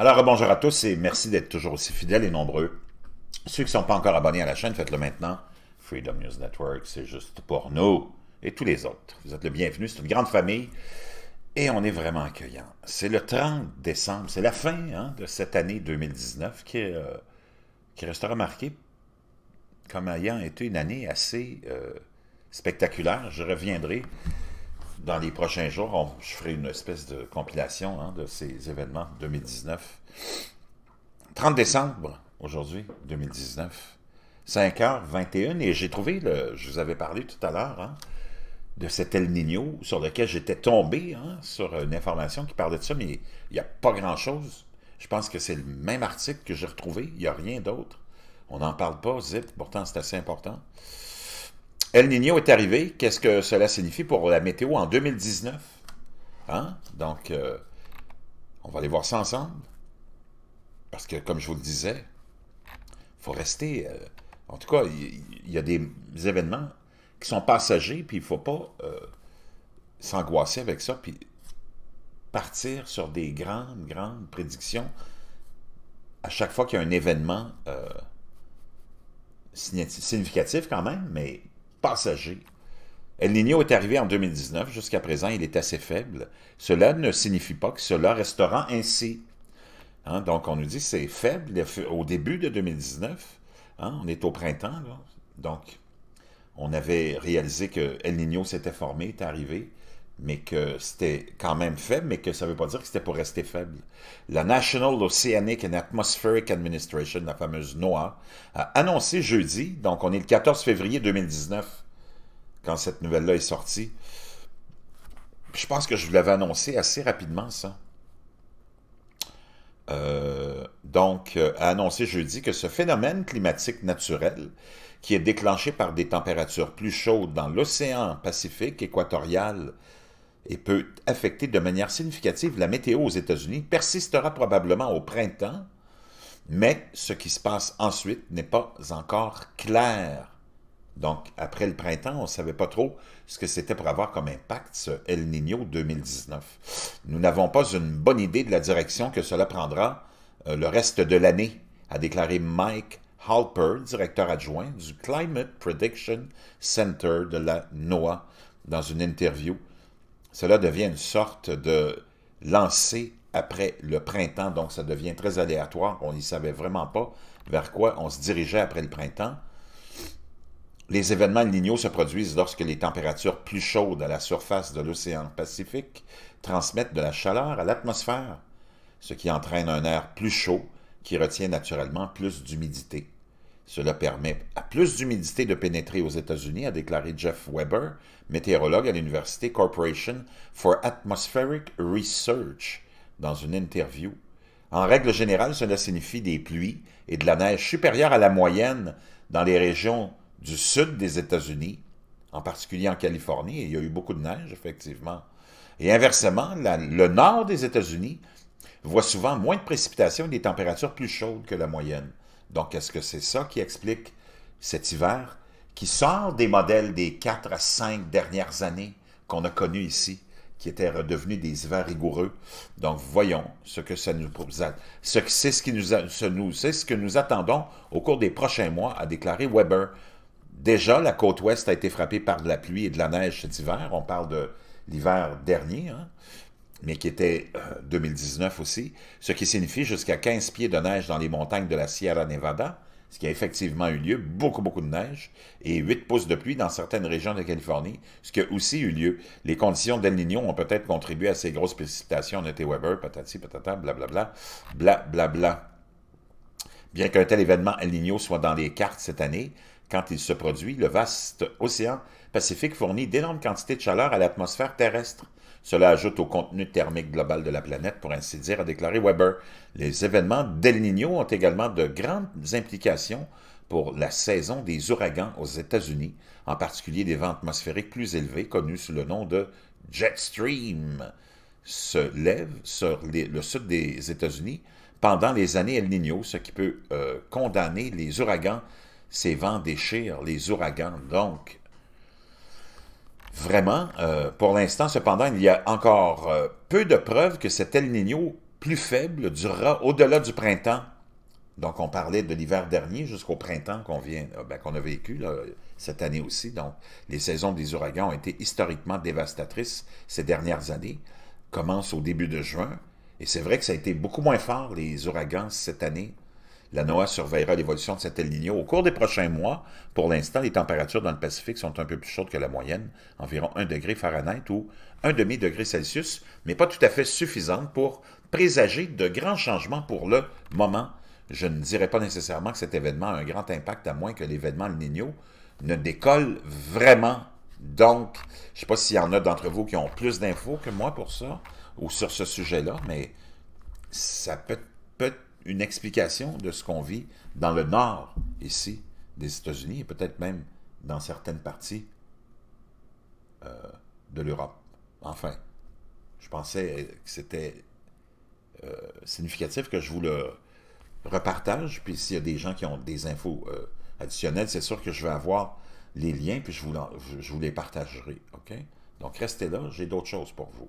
Alors, bonjour à tous et merci d'être toujours aussi fidèles et nombreux. Ceux qui ne sont pas encore abonnés à la chaîne, faites-le maintenant. Freedom News Network, c'est juste pour nous et tous les autres. Vous êtes le bienvenu, c'est une grande famille et on est vraiment accueillant. C'est le 30 décembre, c'est la fin hein, de cette année 2019 qui, euh, qui restera marquée comme ayant été une année assez euh, spectaculaire. Je reviendrai dans les prochains jours, je ferai une espèce de compilation hein, de ces événements 2019. 30 décembre, aujourd'hui, 2019, 5h21, et j'ai trouvé, le, je vous avais parlé tout à l'heure, hein, de cet El Nino sur lequel j'étais tombé, hein, sur une information qui parlait de ça, mais il n'y a pas grand-chose. Je pense que c'est le même article que j'ai retrouvé, il n'y a rien d'autre. On n'en parle pas, zip, pourtant c'est assez important. El Niño est arrivé. Qu'est-ce que cela signifie pour la météo en 2019? Hein? Donc, euh, on va aller voir ça ensemble. Parce que, comme je vous le disais, il faut rester... Euh, en tout cas, il y, a des événements qui sont passagers, puis il ne faut pas euh, s'angoisser avec ça, puis partir sur des grandes, grandes prédictions à chaque fois qu'il y a un événement significatif quand même, mais passager. El Niño est arrivé en 2019. Jusqu'à présent, il est assez faible. Cela ne signifie pas que cela restera ainsi. Hein, donc, on nous dit que c'est faible au début de 2019. Hein, on est au printemps. Donc, on avait réalisé que El Niño s'était formé, est arrivé mais que c'était quand même faible, mais que ça ne veut pas dire que c'était pour rester faible. La National Oceanic and Atmospheric Administration, la fameuse NOAA, a annoncé jeudi, donc on est le 14 février 2019, quand cette nouvelle-là est sortie. Je pense que je vous l'avais annoncé assez rapidement, ça. Euh, donc, euh, a annoncé jeudi que ce phénomène climatique naturel, qui est déclenché par des températures plus chaudes dans l'océan Pacifique équatorial et peut affecter de manière significative la météo aux États-Unis, persistera probablement au printemps, mais ce qui se passe ensuite n'est pas encore clair. Donc, après le printemps, on ne savait pas trop ce que c'était pour avoir comme impact ce El Niño 2019. Nous n'avons pas une bonne idée de la direction que cela prendra euh, le reste de l'année, a déclaré Mike Halper, directeur adjoint du Climate Prediction Center de la NOAA, dans une interview cela devient une sorte de lancer après le printemps, donc ça devient très aléatoire. On n'y savait vraiment pas vers quoi on se dirigeait après le printemps. Les événements lignaux se produisent lorsque les températures plus chaudes à la surface de l'océan Pacifique transmettent de la chaleur à l'atmosphère, ce qui entraîne un air plus chaud qui retient naturellement plus d'humidité. Cela permet à plus d'humidité de pénétrer aux États-Unis, a déclaré Jeff Weber, météorologue à l'Université Corporation for Atmospheric Research, dans une interview. En règle générale, cela signifie des pluies et de la neige supérieures à la moyenne dans les régions du sud des États-Unis, en particulier en Californie, il y a eu beaucoup de neige, effectivement. Et inversement, le nord des États-Unis voit souvent moins de précipitations et des températures plus chaudes que la moyenne. Donc, est-ce que c'est ça qui explique cet hiver qui sort des modèles des quatre à cinq dernières années qu'on a connus ici, qui étaient redevenus des hivers rigoureux. Donc, voyons ce que ça nous propose, c'est ce ce que nous attendons au cours des prochains mois, a déclaré Weber. Déjà, la côte ouest a été frappée par de la pluie et de la neige cet hiver. On parle de l'hiver dernier. Hein mais qui était 2019 euh, aussi, ce qui signifie jusqu'à 15 pieds de neige dans les montagnes de la Sierra Nevada, ce qui a effectivement eu lieu, beaucoup, beaucoup de neige, et 8 pouces de pluie dans certaines régions de Californie, ce qui a aussi eu lieu. Les conditions d'El Niño ont peut-être contribué à ces grosses précipitations, été Weber, patati, patata, blablabla, blablabla. Bien qu'un tel événement El Niño soit dans les cartes cette année, quand il se produit, le vaste océan Pacifique fournit d'énormes quantités de chaleur à l'atmosphère terrestre, cela ajoute au contenu thermique global de la planète, pour ainsi dire, a déclaré Weber. Les événements d'El Niño ont également de grandes implications pour la saison des ouragans aux États-Unis, en particulier des vents atmosphériques plus élevés connus sous le nom de jet stream, se lèvent sur le sud des États-Unis pendant les années El Niño, ce qui peut euh, condamner les ouragans. Ces vents déchirent les ouragans, donc Vraiment, euh, pour l'instant, cependant, il y a encore euh, peu de preuves que cet El Niño plus faible durera au-delà du printemps. Donc, on parlait de l'hiver dernier jusqu'au printemps qu'on vient, euh, ben, qu'on a vécu cette année aussi. Donc, les saisons des ouragans ont été historiquement dévastatrices ces dernières années. Commence au début de juin. Et c'est vrai que ça a été beaucoup moins fort, les ouragans, cette année, la NOAA surveillera l'évolution de cet El Niño au cours des prochains mois. Pour l'instant, les températures dans le Pacifique sont un peu plus chaudes que la moyenne, environ 1 degré Fahrenheit ou 1,5 degré Celsius, mais pas tout à fait suffisantes pour présager de grands changements pour le moment. Je ne dirais pas nécessairement que cet événement a un grand impact à moins que l'événement El Niño ne décolle vraiment. Donc, je ne sais pas s'il y en a d'entre vous qui ont plus d'infos que moi pour ça ou sur ce sujet-là, mais ça peut une explication de ce qu'on vit dans le nord, ici, des États-Unis, et peut-être même dans certaines parties euh, de l'Europe. Enfin, je pensais que c'était euh, significatif que je vous le repartage, puis s'il y a des gens qui ont des infos euh, additionnelles, c'est sûr que je vais avoir les liens, puis je vous, je vous les partagerai, OK? Donc, restez là, j'ai d'autres choses pour vous.